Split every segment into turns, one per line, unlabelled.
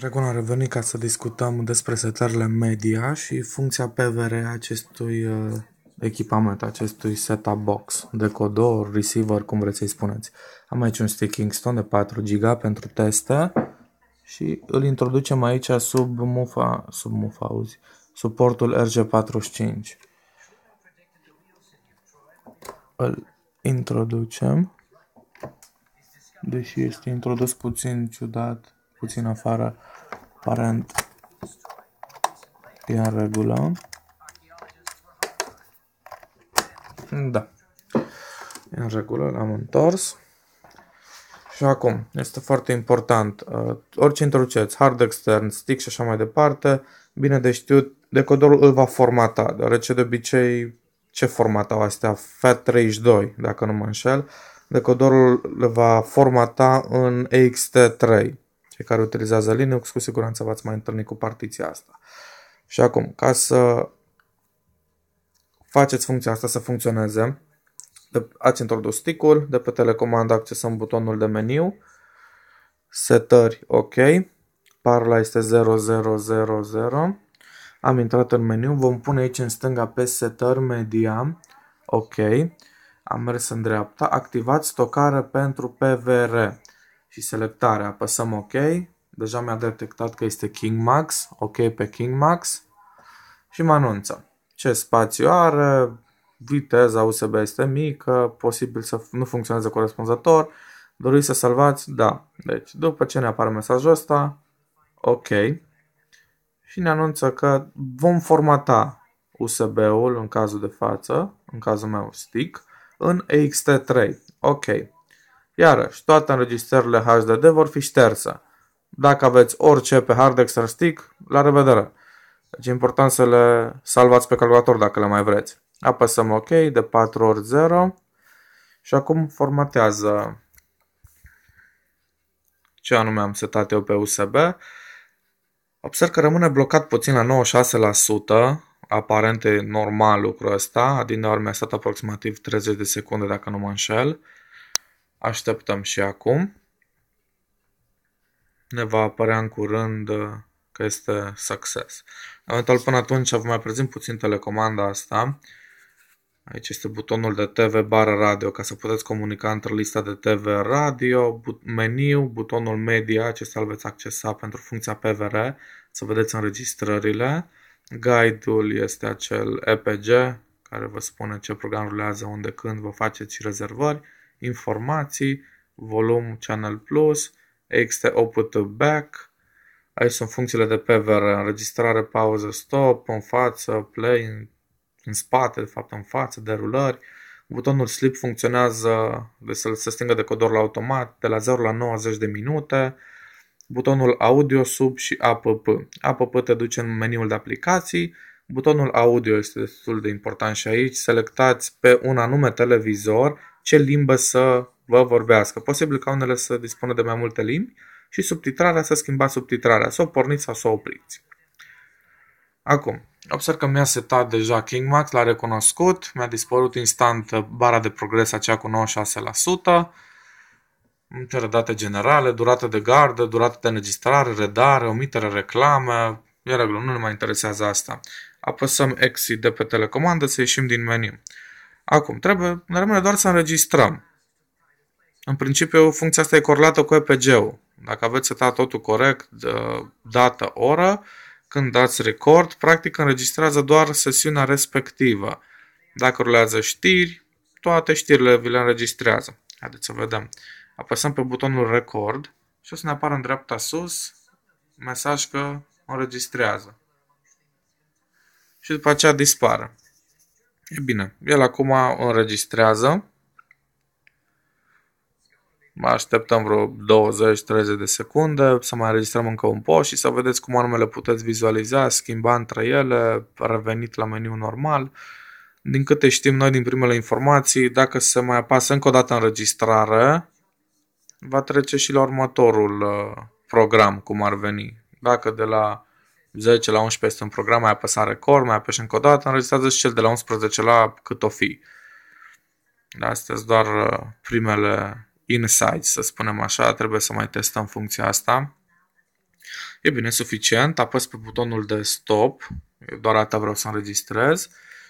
Recon a revenit ca să discutăm despre setările media și funcția PVR acestui uh, echipament, acestui setup box, decodor, receiver, cum vreți să-i spuneți. Am aici un stick Kingston de 4 GB pentru teste și îl introducem aici sub mufa, sub mufa, auzi, Suportul RG45. Îl introducem, deși este introdus puțin ciudat puțin afară, aparent e în regulă. Da. E în regulă, l-am întors. Și acum, este foarte important, uh, orice introduceți, hard extern, stick și așa mai departe, bine de știut, decodorul îl va formata, deoarece de obicei, ce au astea? FAT32, dacă nu mă înșel, decodorul le va formata în EXT3. Cei care utilizează Linux, cu siguranță v-ați mai întâlnit cu partiția asta. Și acum, ca să faceți funcția asta să funcționeze, ați introdus stick-ul, de pe telecomandă accesăm butonul de meniu, setări OK, parla este 0000, am intrat în meniu, vom pune aici în stânga pe setări media, OK, am mers în dreapta, activați stocare pentru PVR și selectarea. Apăsăm OK. Deja mi-a detectat că este King Max. OK pe King Max. Și mă anunță ce spațiu are, viteza USB este mică, posibil să nu funcționeze corespunzător, doriți să salvați? Da. Deci, după ce ne apare mesajul ăsta, OK. Și ne anunță că vom formata USB-ul în cazul de față, în cazul meu stick, în ext 3 Ok. Iarăși, toate înregistrările HDD vor fi șterse. Dacă aveți orice pe hard extern stick, la revedere! Deci e important să le salvați pe calculator dacă le mai vreți. Apăsăm OK de 4 ori 0 și acum formatează ce anume am setat eu pe USB. Observ că rămâne blocat puțin la 96%, aparent e normal lucrul ăsta, din ori mi-a stat aproximativ 30 de secunde dacă nu mă înșel. Așteptăm și acum. Ne va apărea în curând uh, că este succes. Eventual până atunci vă mai prezint puțin telecomanda asta. Aici este butonul de TV bară radio ca să puteți comunica între lista de TV radio, but- meniu, butonul media, acesta îl veți accesa pentru funcția PVR, să vedeți înregistrările. Guide-ul este acel EPG care vă spune ce program rulează, unde, când, vă faceți și rezervări informații, volum Channel Plus, există output to back, aici sunt funcțiile de PVR, înregistrare, pauză, stop, în față, play, în, în spate, de fapt în față, derulări, Butonul Sleep funcționează de să se stingă decodorul automat de la 0 la 90 de minute. Butonul Audio sub și APP. APP te duce în meniul de aplicații. Butonul Audio este destul de important și aici. Selectați pe un anume televizor ce limbă să vă vorbească. Posibil ca unele să dispună de mai multe limbi și subtitrarea să schimba subtitrarea, să o porniți sau să o opriți. Acum, observ că mi-a setat deja KingMax, l-a recunoscut, mi-a dispărut instant bara de progres aceea cu 96%, îmi cere date generale, durată de gardă, durată de înregistrare, redare, omitere, reclame, iar nu ne mai interesează asta. Apăsăm exit de pe telecomandă să ieșim din meniu. Acum, trebuie, ne rămâne doar să înregistrăm. În principiu, funcția asta e corelată cu EPG-ul. Dacă aveți setat totul corect, dată, oră, când dați record, practic înregistrează doar sesiunea respectivă. Dacă rulează știri, toate știrile vi le înregistrează. Haideți să vedem. Apăsăm pe butonul record și o să ne apară în dreapta sus mesaj că înregistrează. Și după aceea dispare. E bine, el acum înregistrează. Așteptăm vreo 20-30 de secunde să mai înregistrăm încă un post și să vedeți cum anume le puteți vizualiza, schimba între ele, revenit la meniu normal. Din câte știm noi din primele informații, dacă se mai apasă încă o dată înregistrare, va trece și la următorul uh, program, cum ar veni. Dacă de la 10 la 11 este un program, mai în record, mai apăsa încă o dată, înregistrează și cel de la 11 la cât o fi. Da, astea sunt doar uh, primele insights, să spunem așa, trebuie să mai testăm funcția asta. E bine, suficient, apăs pe butonul de stop, Eu doar atât vreau să înregistrez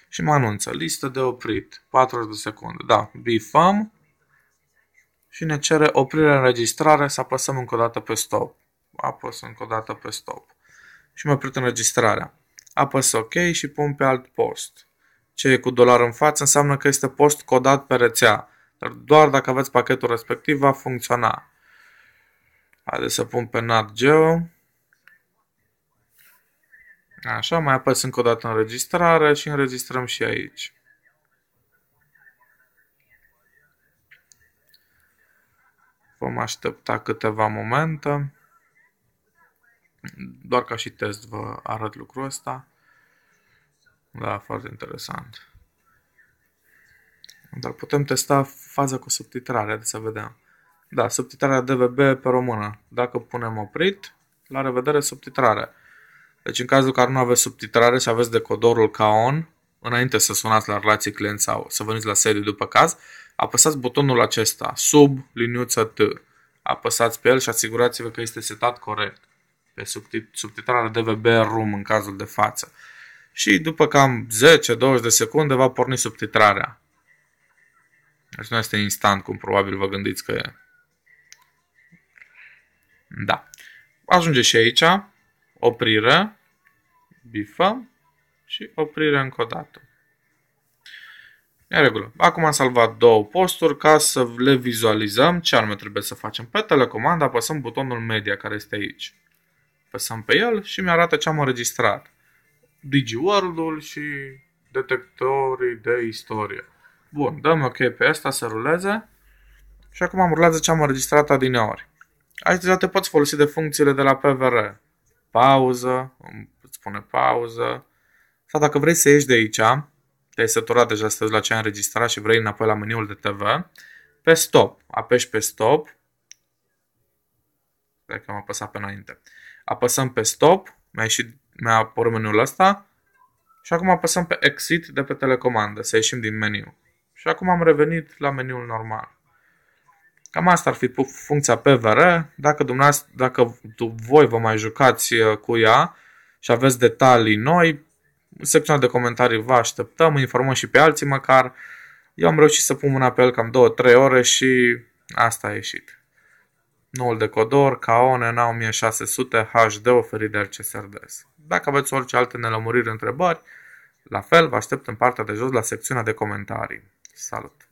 și mă anunță listă de oprit, 40 de secunde, da, bifăm și ne cere oprire înregistrare să apăsăm încă o dată pe stop. Apăs încă o dată pe stop și mă oprit înregistrarea. Apăs OK și pun pe alt post. Ce e cu dolar în față înseamnă că este post codat pe rețea, dar doar dacă aveți pachetul respectiv va funcționa. Haideți să pun pe NAT Geo. Așa, mai apăs încă o dată înregistrare și înregistrăm și aici. Vom aștepta câteva momente. Doar ca și test vă arăt lucrul ăsta. Da, foarte interesant. Dar putem testa faza cu subtitrare, să vedem. Da, subtitrarea DVB pe română. Dacă punem oprit, la revedere subtitrare. Deci în cazul că nu aveți subtitrare și aveți decodorul ca on, înainte să sunați la relații client sau să veniți la sediu după caz, apăsați butonul acesta, sub liniuță T. Apăsați pe el și asigurați-vă că este setat corect pe subtitrare DVB Room în cazul de față. Și după cam 10-20 de secunde va porni subtitrarea. Deci nu este instant, cum probabil vă gândiți că e. Da. Ajunge și aici. Oprire. Bifă. Și oprire încă o dată. E regulă. Acum am salvat două posturi ca să le vizualizăm ce anume trebuie să facem. Pe telecomandă apăsăm butonul media care este aici. Apăsăm pe el și mi-arată ce am înregistrat. DigiWorld-ul și detectorii de istorie. Bun, dăm OK pe asta să ruleze și acum am rulează ce am înregistrat adineori. Aici deja te poți folosi de funcțiile de la PVR. Pauză, îți spune pauză. Sau dacă vrei să ieși de aici, te-ai săturat deja să la ce ai înregistrat și vrei înapoi la meniul de TV, pe stop. Apeși pe stop. că am apăsat pe înainte apăsăm pe stop, mi-a ieșit, mi-a apărut meniul ăsta și acum apăsăm pe exit de pe telecomandă, să ieșim din meniu. Și acum am revenit la meniul normal. Cam asta ar fi funcția PVR. Dacă, dacă voi vă mai jucați uh, cu ea și aveți detalii noi, secțiunea de comentarii vă așteptăm, informăm și pe alții măcar. Eu am reușit să pun mâna pe el cam 2-3 ore și asta a ieșit noul decodor Kaone na 1600 HD oferit de RCSRDS. Dacă aveți orice alte nelămuriri întrebări, la fel vă aștept în partea de jos la secțiunea de comentarii. Salut!